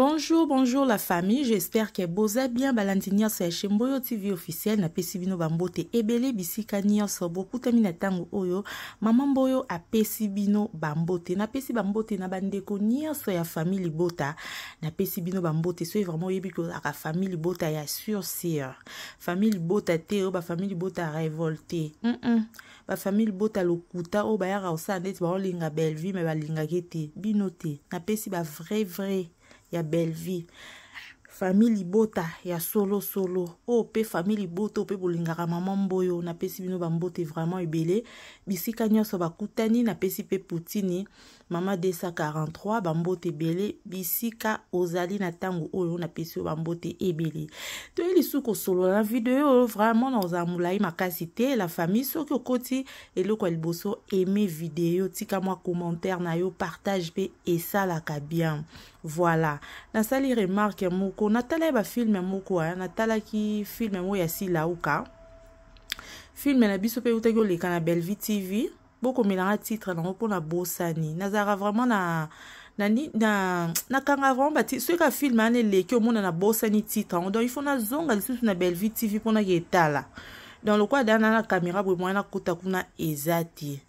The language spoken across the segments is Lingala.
bonjour bonjour la famille j'espère que boza bien balandi nyonso ya shembo oyo tv officiel napesi bino bambote ebele bisika nyonso bokutami na ntango oyo mama mboyo apesi bino bambote napesi bambote na bandeko nyonso ya famille libota napesi bino bambote soki vraiment oyebi kozalaka famille libota ya sursir famille libota te oyo oh, bafamille libota ya révolte mm -mm. bafamille libota lokuta oyo oh, bayaka kosala ndeti baolinga bellevie me balingaki te bino te napesi bavrai vrai, vrai. ya belleville famille libota ya solosolo oyo oh, mpe famille libota oyo oh, mpe bolingaka mama mboyo napesi bino bambote vraiment ebele bisika nyonso bakutani napesi mpe poutini mama 243 bambote ebele bisika ozali na ntango oyo napesi yo bambote ebele toye lisu kosolola na video oyo vraiment naozala molai makasi te la famille soki okoti eloko ya liboso aime video tika mwa commentaire na yo partage mpe esalaka bien voilà nasali remarke moko natala bafilme moko natalaki filme moko ya silau ka filme na biso mpe eutaki oleka na bellevie tv bokomelanga titre nango mpona bosani nazalaka vraiment na nani na nakanga vraiment bati soki ka filme ana eleki omona na bosani titre yango donc ifo nazonga lisusu na bellevie tv mponaki etala donc lokola dana na camera boye moya nakuta kuna eza te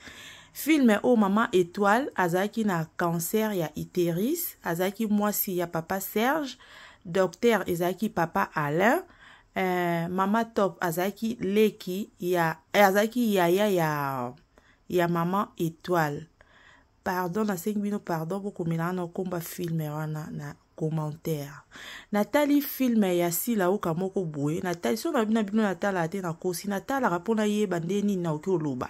filme oyo mama étoile azalaki na cancer ya iteris azalaki mwasi ya papa serge docteur ezalaki papa alain eh, mama top azalaki leki ya eh, azalaki yaya ya, ya mama étoile pardon nasengi bino pardon bokomelanga na okomba filme wana na commentaire natali filme ya silauka moko boye natali so na bino na bino natalaka te nakosi natalaka mpo nayeba nde nini naoki oloba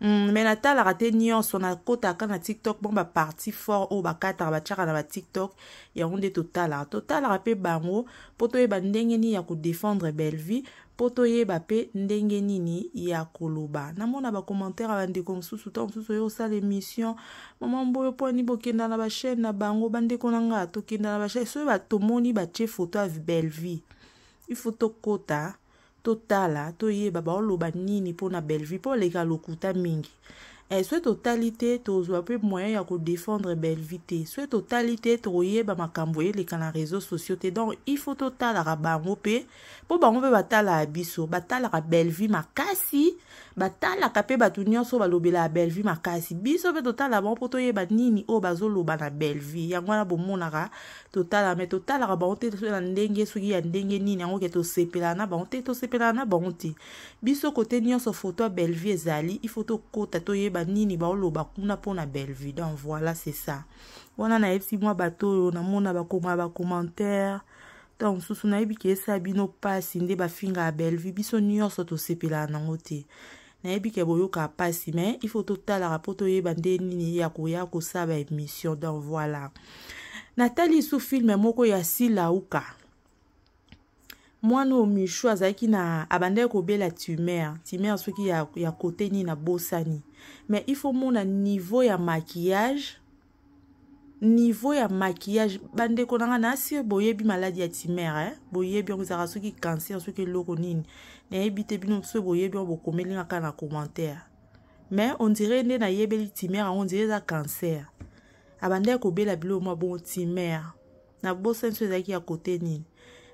mm, me oh, ah, na talaka te nyonso nakɔtaka na tiktok mpo baparti fort oyo bakataka batiaka na batiktok yango nde totalaka totalaka mpe bango mpo toyeba ndenge nini ya kodefendre bellevie mpo toyeba mpe ndenge nini ya koloba namona bacommentaire ya bandeko mosusu ntango mosusu oyo osala émission mama mboyo mponi bokenda na bachaine na bango bandeko na ngai tokenda na bachaine soki tomoni batie foto ya bellevie ifo tokɔta totala toyeba baoloba nini mpona belleville mpo oleka lokuta mingi eh, e, soki totali te tozwa mpe moyen ya kodefendre belleville te soki totali te tokoyeba makambo eleka na réseau sociaux te donc ifo totalaka bango mpe mpo bango mpe batalaka biso batalaka belleville makasi batalaka mpe bato nyonso balobela ya bellevue makasi biso mpe totala bango mpo toyeba nini oyo bazoloba na bellevue yango wana bomonaka totala me totalaka bango te na ndenge soki ya ndenge nini yango ke tosepelaka na bango te tosepelaka na bango te biso kote nyonso foto ya bellevue ezali ifo tokɔta toyeba nini baoloba kuna mpona bellevue donc voilà c'est ça wana nayebisi mwa bato oyo namona bakoma bacommentaire ntango mosusu nayebi ke esala bino mpasi nde bafinga ya bellevue biso nyonso tosepelaka nango te nayebi ke boyoka mpasi me ifo totalaka mpo toyeba nde nini ya koya kosala émission don voilà natali su filme moko ya silauka mwana oyo mishu azalaki na abandaki kobela tumeur tumeur soki ya, ya kote nini abosani me ifo mona niveau ya makillage niveau ya makillage bandeko na nga na asir boyebi maladi ya timere eh? boyebi yango ezalaka soki cancer soki eloko nini nayebi te bino mosusu boyebi yango bokomeli nga kaka na commentaire me ondire nde nayebeli timere yango ondire eza cancer abandaki kobela biloko mwa bongo timere na bosani so ezalaki ya kote nini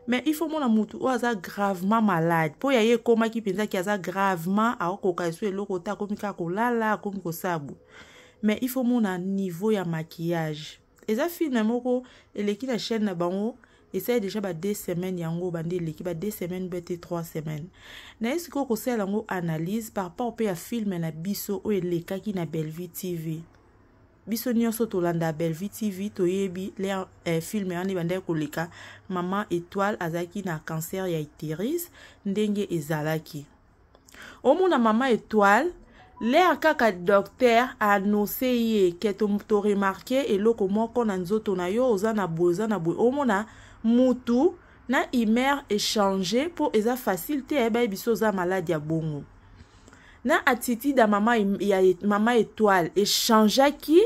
me ifo mona motu oyo aza gravement malade mpo ya ye ekomaki mpenza ki aza gravement akokoka esu eloko te akomi kaka kolala akomi kosala boye me i faut mu na niveau ya maquillage eza filme moko eleki na chaîne na bango esali deja ba 2 semaine yango bande eleki ba 2 semaine mpe te 3 semaine naye sikoyo kosalela yango analyse par rapport mpe ya filme na biso oyo elekaki na bellevue tv biso nyonso tolanda bellevue tv toyebi le eh, filme wana ebandaki koleka mama étoile azalaki na cancer ya iteris ndenge ezalaki omona mama étoile le kaka docteur anonse ye ke toremarke eloko moko na nzoto na yo oza na boye oza na boye omona mutu na humeur echange mpo eza facile eh te ayebaki biso oza maladi ya bongo na attitude ya mama, ya mama etoile echangeaki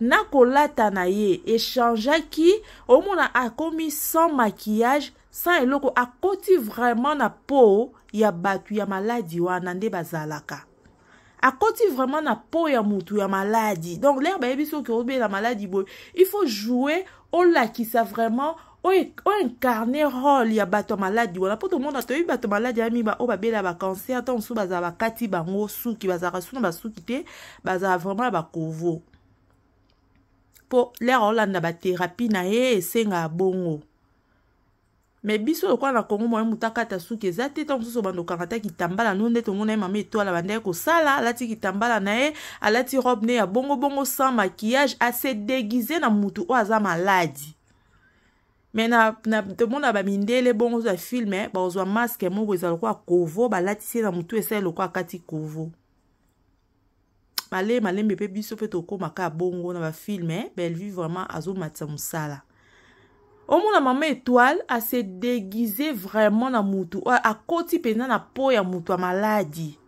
na kolata na ye echangeaki omona akomi sans maquillage sans eloko akoti vraiment na po ya bato ya maladi wana nde bazalaka akɔti vraiment na po ya motu ya maladi donc lere bayebi soki obela maladi boye il faut jouer olakisa vraiment oincarne role ya bato ya maladi wana mpo tomona toyebi bato maladi ya miba oyo babela bacancer ntango mosusu bazala bakati bango suki bazalaka suna basuki te bazala vraiment ya bakovo mpo lere olanda bathérapie na ye eh, esengaa bongo me biso lokola oh, na kongo moye mutu akata suki eza te ntango mosusu obanda okanga ta kitambala no nde tongo na ye mama etwala bandeye kosala alati kitambala na ye alati robe ne ya bongobongo sans makillage ase déguise na mutu oyo aza maladi me tomona bamindele bongo za filme bakozwa maske moko eza lokola kovo balatisi ye na mutu esali lokola akati kovo malemi malembe mpe biso mpe tokómaka bongo na bafilme belvi vraiment azomatisa mosala omona mama etoile ase déguise vraiment na mutu akoti mpenza na po ya mutu ya maladi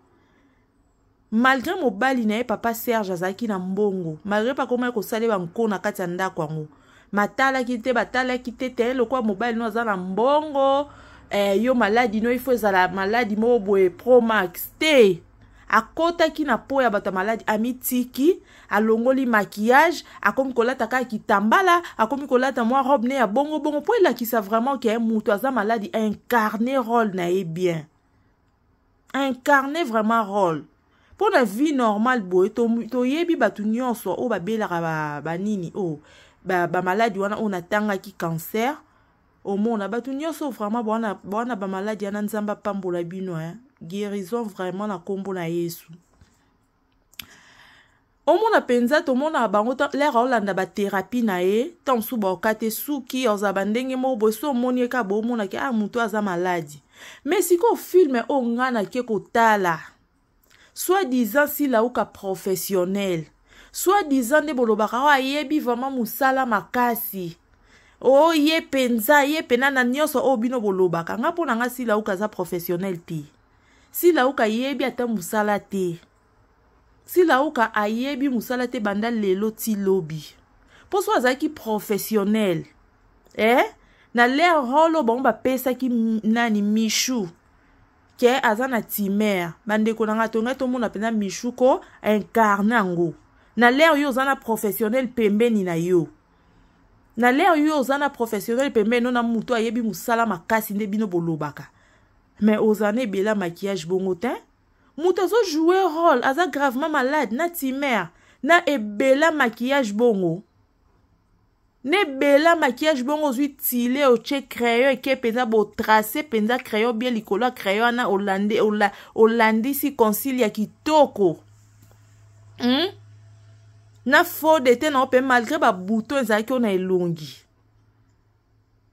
malgré mobali na ye papa serge azalaki na mbongo malgré pakomai kosalela nko na kati ya ndako yango batalaki te batalaki te te lokwa mobali no aza na mbongo eh, yo maladi no ifo ezala maladi moko boye promax te akɔtaki na po ya bato ya maladi amitiki alongoli makillage akomi kolata kaka kitambala akomi kolata mwa robe ne ya bongobongo mpo elakisa vraiment ke moto aza maladi aincarne role na ye bien incarne vraiment role mpo na vie normale boye toyebi bato nyonso oyo babelaka banini oyo bamaladi wana oyo natangaki cancer omona bato nyonso vraiment bwana bamaladi wana nzambe apambola bino guérison vraiment na nkombo na yesu omona mpenza tomonaka bango lere aolanda batherapie na ye ntan mosusu baoka te suki ozala bandenge moko boye so omoni eka boomonaki a ah, moto aza maladi me sikoyo filme oyo ngai nake kotala soit disant si lauka professionnel soit disant nde bolobaka oyo ah, ayebi vraimen mosala makasi o oh, ye mpenza ye mpena na nyonso oyo oh, bino bolobaka ngai mpo na ngai si lauka aza professionnel te sila oka yebi ata mosala te sila oka ayebi mosala te banda lelo ti lobi mpo so azalaki professionnel e eh? na lere role oyo bango bapesaki nani mishu ke aza na timere bandeko na ngai tongai tomona mpenza mishu ko aincarne yango na lere yo oza na professionnel pembeni na yo na lere yo oza na professionnel pembeni no na motu ayebi mosala makasi nde bino bolobaka me oza na ebela makiyage bongo te moto azojoue role aza gravement malade na timere na ebela makiyage bongo na ebela makiyage bongo ozwi tile otie crayon eke mpenza botrace mpenza crayon bie likolo ya crayon wana olandisi ola, consile ya kitoko mm? na fode te na o mpe malgré babouton ezalaki oyo na elongi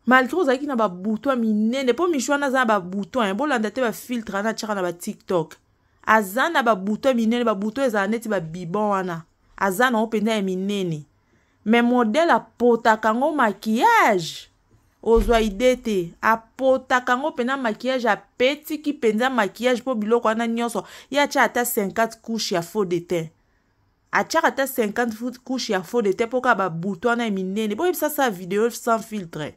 malgré ozalaki na babuto ya minene mpo michu wana aza na babuto ya bolanda te bafiltre wana atiaka na batiktok aza na babuto ya minene babuto ezala neti babibon wana aza nango mpenza ya minene me modele apotaka yango makiyage ozwa ide te apotaka yango mpenza makiyage apetiki mpenza makiyage mpo biloko wana nyonso ye atia ata 50 couche ya faux de teint atiaka ata 50 couche ya faux de teint mpo kaka babuto wana ya minene po yebisa sa video sans filtre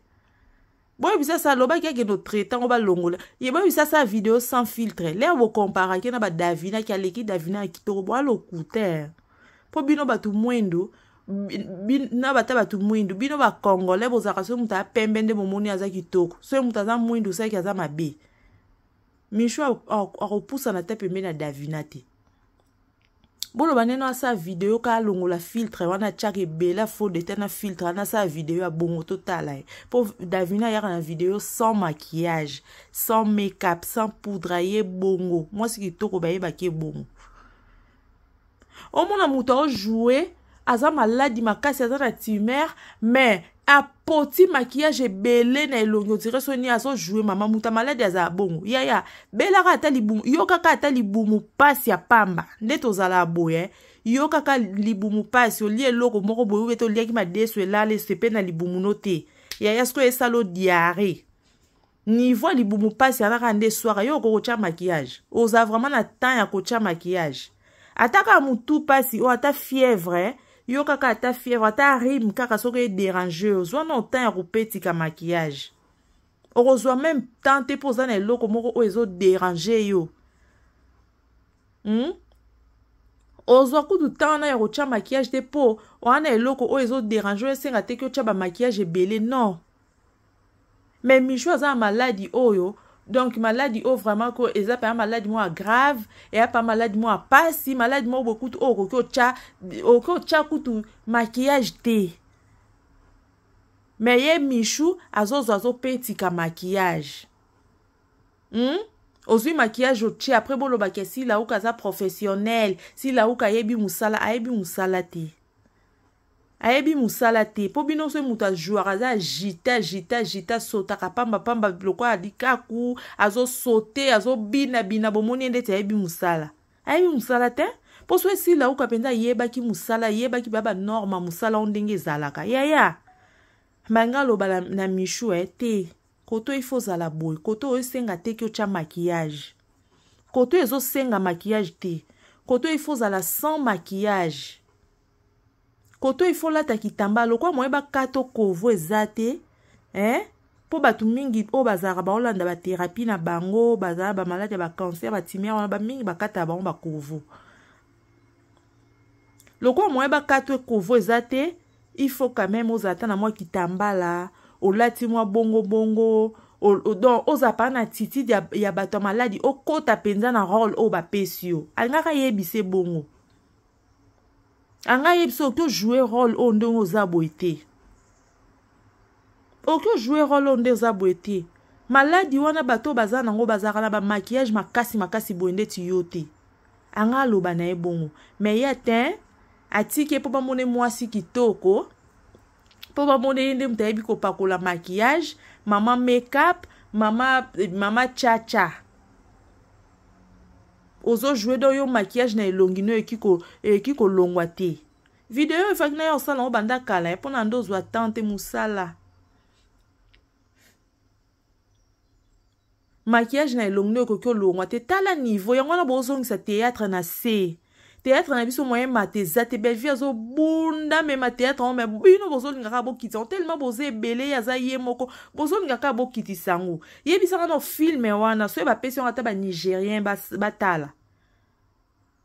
boyebisa sa lobaki akende otre ntango balongola ye boyebisa sa video sans filtre lere bokomparake na badavina aki aleki davina ya kitoko bo alokuter mpo bino bato mwendu na bata bato mwindu bino bakongole bozalaka soki moto apembe nde momoni aza kitoko soki moto aza mwindu soki aza mabe misho akopusana te pembeni ya davina te boloba ndenge asa video ka alongola filtre wana tiaka ebele afode te na filtre ana asa video ya bongo totala ye mpo davina ayaka na video sans maquillage sans makeup sans poudre aye bongo mwasi kitoko bayebaki ebongo omona moto aojoue aza maladi makasi aza na tumeur mais apoti makiyage ebele na elongi ondire so nini azozwue mama moto amaladi azala bongo yaya belaka ata libumu yo kaka ata libumu mpasi ya pamba nde tozala boye eh. yo kaka libumu mpasi olia eloko moko boye ube te oliaki madeso elala esepe na libumu no te yaya sikoyo esala odiare niveau ya libumu mpasi akaka nde swara yo okoki kotya makiyage oza vraiment na temps ya kotya makiyage ata kaka motu mpasi oyo oh, ata fievre eh? yo kaka ata fievre ata rime kaka soki ederange ozwa na otan ya kopetika makiyage okozwa meme temps te mpo oza na eloko moko oyo ezoderange yo mm? ozwa kutu temps wana ya kotya makiyage te mpo oa na eloko oyo ezoderange oyo esenga te ki otya bamakiyage ebele non me michu aza na maladi oyo donc maladi oyo oh, vraiment ko eza mpenza maladi moko ya grave eya mpenza maladi moko ya mpasi maladi moko boye kutu oyo okoki otya okoki otya kutu makillage te me ye michu azozwa azope tika makillage hmm? ozwi makillage otie apres bolobaki esila uka aza professionnel sila uka ayebi mosala ayebi mosala te ayebi mosala te mpo bino so moto azwwaka aza agita gita agita sotaka pambapamba lokola likaku azosote azobinabina bomoni ye ndeti ayebi mosala ayebi mosala te mpo so esila uka mpenza ayebaki mosala ayebaki baya banorme mosala o ndenge ezalaka yaya mbanga aloba na, na mishu e eh, te koto ifo ozala boye koto oyo esenga te ki otya makiyage koto ezosenga makiyage te koto ifo ozala sans makiyage koto efolata kitamba lokwa moyeba kato kovo eza te eh? mpo bato mingi oyo bazalaka baolanda bathérapie na bango bazala bamaladi ya bacancer batimiare wana bamingi bakataka bango bakovo lokwa moyeba kato ekovo eza te ifo quand même ozala ta na mwa kitambala olati mwa bongobongo don ozala mpa na attitude ya, ya bato ya maladi okɔta mpenza na role oyo bapesi yo alingaka yebisa ebongo anga yebi so okojoue role oyo ndenge oza boye te okojoue role oyo nde eza boye te maladi wana bato oyo baza nango bazalaka na bamakiyage makasi makasi boye ndeti yo te anga aloba na ye bongo me ye te atiki ye mpo bamoni mwasi kitoko mpo bamoni ye nde moto ayebi kopakola makiyage mama makeup mama mama chacha ozojue de oyo makiyage na elongi no ekoki kolongwa te video efaki na yo osala yango banda kala mpo e na nde ozwa tan te mosala makiyage na elongi no ekoki olongwa te tala niveau yango wana bozongisa teatre na se théâtre na biso moyen ma te eza te belvie azobunda mema théâtre ango me bino bozolinga kaka bokitisa yango telema boza ebele ye aza ye moko bozolinga kaka bokitisa yango yebisaka no filme wana soki bapesi yango ata banigérien batala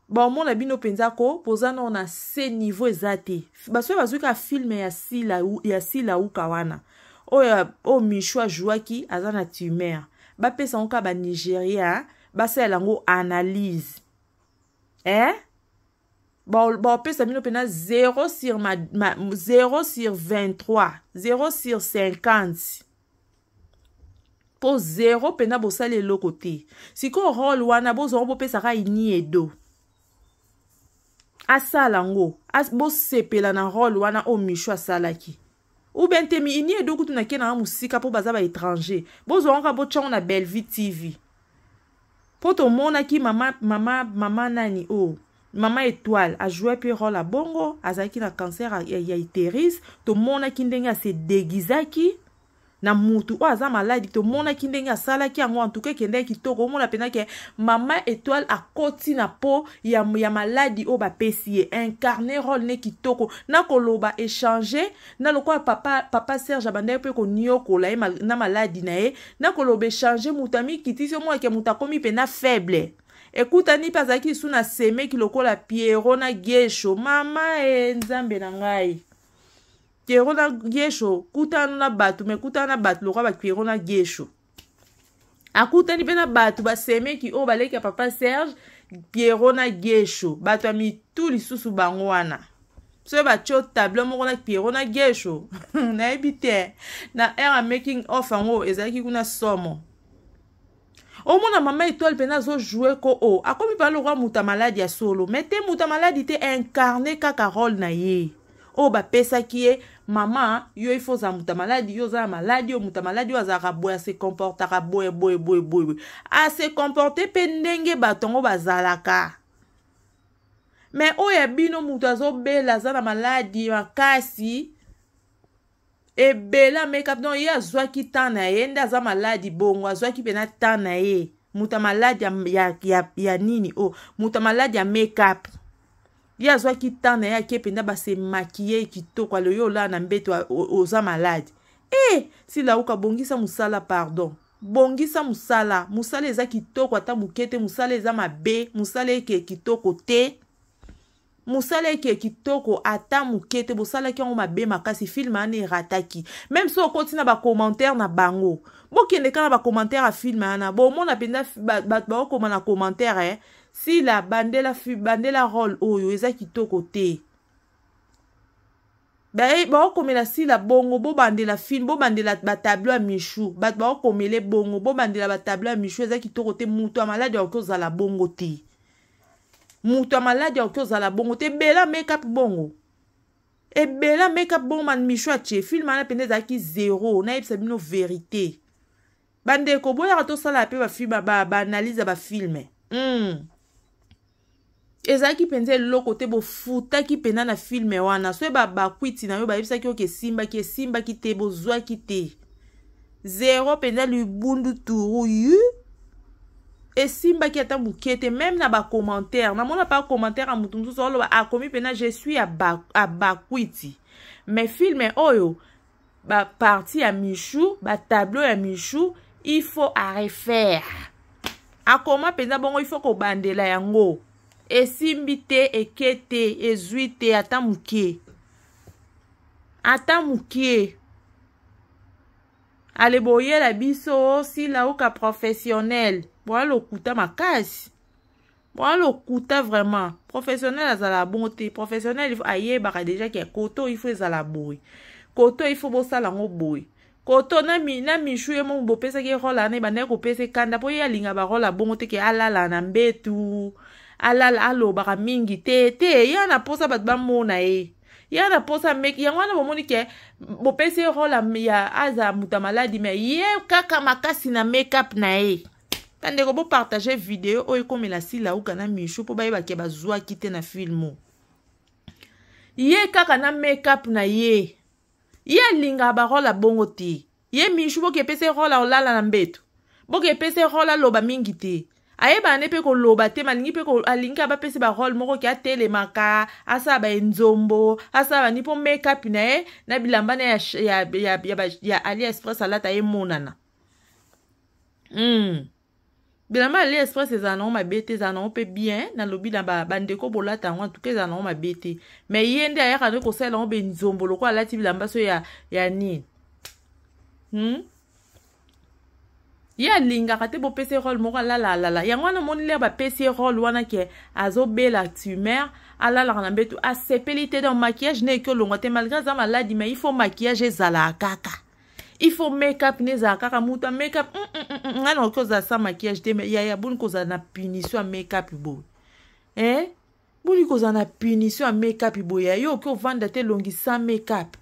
baomona bino mpenza ko boza nao na se niveau eza te basoki bazwi kaka filme ya sila, ya sila uka wana oyo oyo michu azwwaki aza na tumeur bapesa yango kaka banigéria basalela yango analyse eh? baopesa bino mpena 0 sur, ma, ma, 0 sur 23 0 sur 50 mpo zero mpena bosala eloko te sikoyo role wana bozwa ngo bopesaka ini edo asala ngo As, bosepela na role wana oyo misho asalaki ube ntemi ini edo kutu nake na mosika mpo baza baétranger bozwa ngo kaka botyango na bellevue tv mpo tomonaki mama, mama, mama nani oyo oh. mama étoile ajouaki role abongo azalaki na cancer ya utéris tomonaki ndenge asedegizaki na mutu oyo aza maladi tomonaki ndenge asalaki yango antuka ekendaki kitoko omona mpenake mama étoile akoti na mpo ya, ya maladi oyo bapesi ye incarne role ne kitoko na koloba échange na lokola papa, papa serge abandaki mpe koniokola ye na maladi na ye na koloba échange moto amikitisi omonake moto akomi mpe na faible ekutani mpe azalaki lisu na semeki lokola piero na gesho mama e nzambe na ngai piero na gesho kutana na bato me kutana na bato lokola bapiero na gesho akutani mpe na bato basemeki oyo baleki ya papa serge piero na gesho bato ya mitu lisusu bango wana soki batio tablo moko na piero na gesho nayebi te na aire ya making off yango ezalaki kuna somo omona mama étoile mpena azojoue ko o oh, akómi mpa lokwa muta maladi ya solo me te muta maladi te incarne kaka role na ye oyo oh, bapesaki ye mama yo ifo ozala muta maladi yo oza na maladi oyo muta maladi oyo azalaka boye asekomportaka boye boye boye boye boye asekomporte mpe ndenge bato yango bazalaka me oyo ya bino moto azobela aza na maladi makasi ebele amekaki donc ye azwaki temps na ye nde aza maladi bongo azwaki mpena temps na ye moto maladi ya, ya, ya, ya nini o oh. moto maladi ya makeup ye azwaki temps na ye ake mpenza basemaki ye kitoko aloyo olala na mbeto oza maladi e eh! sila oka bongisa mosala pardon bongisa mosala mosala eza kitoko ata moke te mosala eza mabe mosala eke kitoko te mosala eke kitoko ata moke te bosalaki yango mabe makasi filme wana erataki meme so okoti na bacommentaire na bango bokende kaka na bacommentaire ya filme wana bomona mpenza bato baokoma na commentaire eh? sila bandela, bandela role oyo eza kitoko te eh, baokomela sila bongo bobandela filme bobandela batablo ya mishu bato baokomele bongo bobandela batablo ya mishu eza kitoko te moto ya maladi akoki ozala bongo te moto ya maladi akoki ozala bongo te ebela makeup bongo ebela makeup bongo mamisho ya tie filme wana mpenza ezalaki zero nayebisa bino verité bandeko boyaka tosala mpe bafilme baanalyse ya bafilme mm. ezalaki mpenza eloko te bofutaki mpenza na filme wana so yeba bakwiti na yo bayebisaki oke esimbaki esimbaki te bozwaki te zero mpenza libundu turu yu esimbaki ata moke te meme na bacommentaire namona mpa commentaire ya motu mosusu oloba akomi ah, mpena je suis abakwiti me filme oyo baparti ya michu batableau ya michu ifo arefaire akoma mpenza bongo ifo kobandela yango esimbi te eke te ezwi te ata moke ata moke ale boyela biso sila oka professionnele boya lokuta makasi boya lokuta vraiment professionnel azala bongo te professionnel ayebaka deja ke koto ifo ezala boye koto ifo bosala yango boye koto na, mi, na mishu ye moko bopesaki role wana ebandaki kopesa ekanda mpo ye alinga barole abongo te ke alala na mbetu alala alobaka mingi te te ye ana mposa bato bamona ye ye ana mposa meki yango wana bomoni ke bopesi ye role ya azala moto ya maladi me ye kaka makasi na makeup na ye bandeko bopartage video oyo ekomela silauka na mishu mpo bayebaki bazwaki te na filmu ye kaka na makeup na ye ye alingaka barole abongo te ye mishu boki epesa role aolala na mbeto boki epesa role aloba mingi te ayebana ne mpe koloba te malingi mpe alingi abapesi barole moko ke atelemaka asala baenzombo asala bani mpo makeup na ye na bilamba na ya, ya, ya, ya, ya aliexpress alata ye monana mm. bilamba ale express ezala nango mabe te ezala nango mpe bien nalobi na bandeko bolata yango antuka ezala nango mabe te me ye nde ayaka nde kosalela yango benzombo lokola alati bilamba so ya, ya nini hmm? ye alingaka te bopesi ye role moko alala alala yango wana moni lere bapesi ye role wana ke azobela tumeur alalaka na mbetu asepeli te donc maquillage ne eki olongwa te malgré aza maladi ma ifo maquillage ezalaka kaka il faut makeup ne ezala kaka mutu makeup mm, mm, mm, ngai nakoki kozala sa makiage te yaya boni kozala na punition ya makeup boye e eh? boni kozala na punition ya makeup boye yo oki ovanda te longisa makeup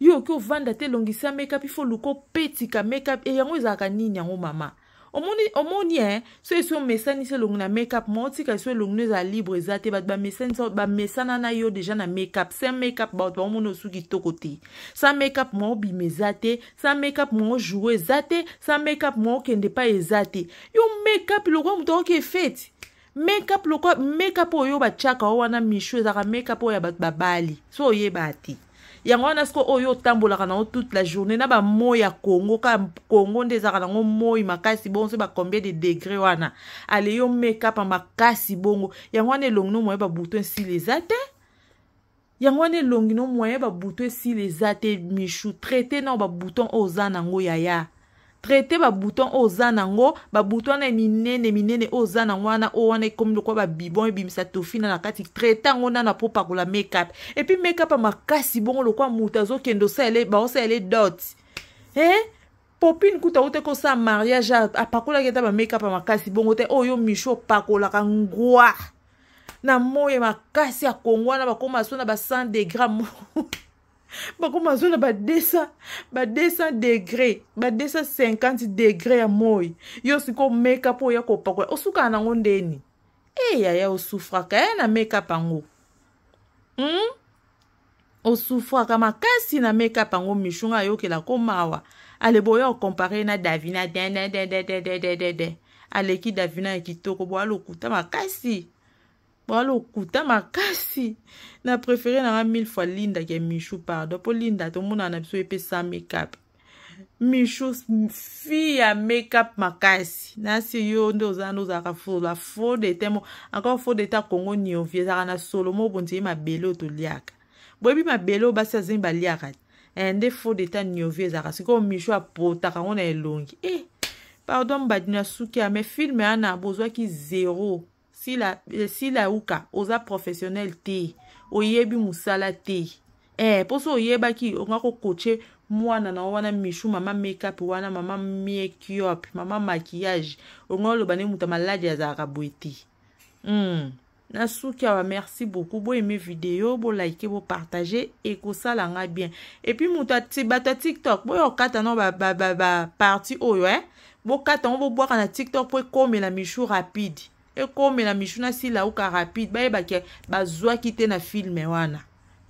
yo oki ovanda te longisa makeup ifo luka opetika makeup e eh, yango ezalaka nini yango mama omoni omoni e so e so mesani so elongi na makeup mo otika e so elongi no eza libre eza te bato bamesani so bamesana na yo déjà na makeup sans makeup bato baomona osu kitoko te sans makeup mo obima eza te sans makeup mo ojoue eza te sans makeup mo okende epai eza te yo makeup lokola moto aoki efeti makeup lokola makeup oyo oh, batiaka o oh, wana misho ezaka makeup oyo oh, ya bato babali so oyeba te yango wana siko oyo otambolaka nango toute la journée na bamoi ya congo ka congo nde ezalaka nango moi makasi bongo so bacombien de degré wana ale yo mekapa makasi bongo yango wana elongi no moye babuto esili eza te yango wana elongi no moye babuto esili eza te michu traite nao babuton oyo oza nango yaya traite babouton oyo oza nango babouton wana minene minene oyo oza nango wana oyo wana ekomi lokola babibon ebimisa tofina na kati traite yango nana mpo pakola makeup epui makeup ya makasi bongo lokola moto azokende osaele baosaele dot e eh? popine kuta ote kosala mariage apakolaki ata bamakeup ya makasi bongo te oyo misho opakolaka ngwa na moi makasi ya kongo wana bakoma so na ba 100 degrad mo bakóma azonda ba 200 ba 200 degré ba 250 degré ya moi oh. hmm? oh, ah, yo sikoyo meka mpo oya kopakola osukaka nango ndeni eyaya osufraka ya na makeup yango hmm? osufraka makasi na makeup yango mishunga ayokela ah, komawa alebo oyo okompare na davina dededededede aleki davina ya kitoko bo alokuta makasi balokuta makasi na préféré nanga mille fois lindaka ya michu pardon mpo linda tomonana na biso epesa makeup michu fi ya makeup makasi nasi yo nde oza nde ozalaka fola faux de te mo encore faux de te akongo niovi ezalaka na solo mo obonzi ye mabele oyo toliaka boyebi mabele oyo basi azemi baliaka te eh, nde faux de te niovi ezalaka sikoyo michu apotaka ngo na elongi e eh, pardon mbadini asuki ya me filme wana bozwaki zero sila, eh, sila uka oza professionnel te oyebi mosala te eh, mposo oyebaki okoka kokoche mwana na wana mishu mama makeup wana mama makeup mama maquillage ongo oloba ndenge moto maladi azalaka boye te mm. na suki awa merci beaucoup boyeme video bolike bopartage ekosala nga bien epuis moto bato ya tiktok boyo okata no baparti oyo e eh? bokata ngo bobwaka na tiktok mpo ekomela mishu rapide ekomela mishu na silauka rapide bayebaki bazwaki te na filme wana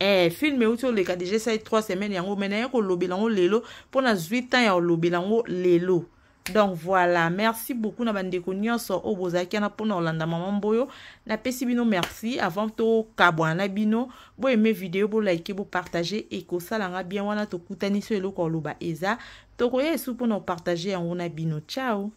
Eh, filme euti oleka deja esali 3 semaine yango me naye kolobela yango lelo mpo nazwi temps ya olobela yango lelo donc voilà merci beaucoup na bandeko nyonso oyo bozalaki wana mpona olanda mama mboyo napesi bino merci avant tokabwana na bino boyeme video bolike bopartage ekosalanga bien wana tokutani so eloko oloba eza tokoya esu mpona opartage yango na bino ciao